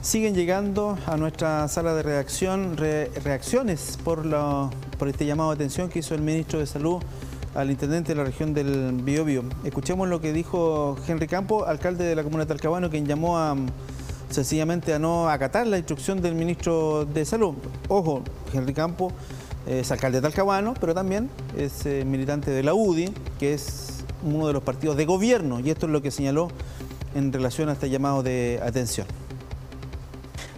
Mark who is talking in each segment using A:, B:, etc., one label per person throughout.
A: Siguen llegando a nuestra sala de reacción reacciones por, por este llamado de atención que hizo el ministro de Salud al intendente de la región del Biobío. Escuchemos lo que dijo Henry Campo, alcalde de la comuna de Talcahuano, quien llamó a, sencillamente a no acatar la instrucción del ministro de Salud. Ojo, Henry Campo es alcalde de Talcahuano, pero también es eh, militante de la UDI, que es uno de los partidos de gobierno, y esto es lo que señaló en relación a este llamado de atención.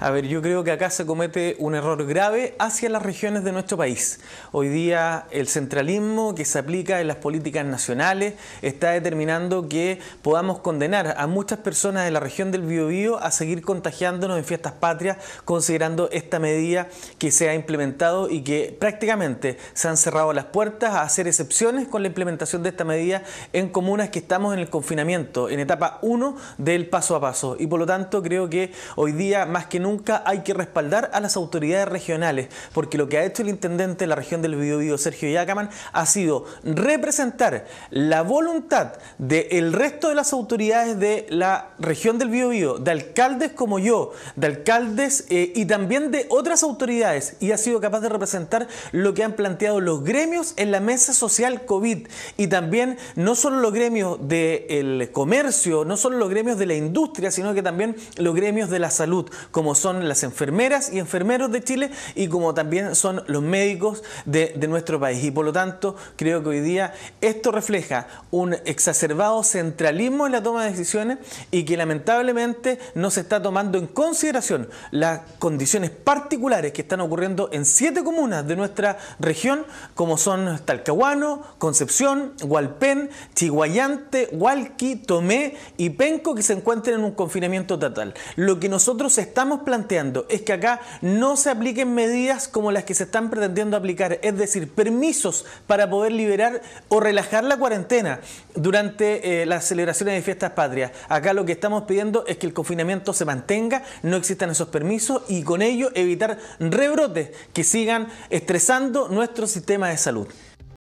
B: A ver, yo creo que acá se comete un error grave hacia las regiones de nuestro país. Hoy día el centralismo que se aplica en las políticas nacionales está determinando que podamos condenar a muchas personas de la región del Biobío a seguir contagiándonos en fiestas patrias, considerando esta medida que se ha implementado y que prácticamente se han cerrado las puertas a hacer excepciones con la implementación de esta medida en comunas que estamos en el confinamiento, en etapa 1 del paso a paso. Y por lo tanto creo que hoy día más que nunca nunca hay que respaldar a las autoridades regionales, porque lo que ha hecho el intendente de la región del Biobío, Sergio Yacaman, ha sido representar la voluntad del resto de las autoridades de la región del Biobío, de alcaldes como yo, de alcaldes eh, y también de otras autoridades, y ha sido capaz de representar lo que han planteado los gremios en la mesa social COVID, y también no solo los gremios del comercio, no solo los gremios de la industria, sino que también los gremios de la salud, como son las enfermeras y enfermeros de Chile y como también son los médicos de, nuestro país. Y por lo tanto, creo que hoy día esto refleja un exacerbado centralismo en la toma de decisiones y que lamentablemente no se está tomando en consideración las condiciones particulares que están ocurriendo en siete comunas de nuestra región, como son Talcahuano, Concepción, Hualpén, Chihuayante, Hualqui, Tomé y Penco, que se encuentran en un confinamiento total. Lo que nosotros estamos planteando es que acá no se apliquen medidas como las que se están pretendiendo aplicar, es decir, permisos para poder liberar o relajar la cuarentena durante eh, las celebraciones de fiestas patrias. Acá lo que estamos pidiendo es que el confinamiento se mantenga, no existan esos permisos y con ello evitar rebrotes que sigan estresando nuestro sistema de salud.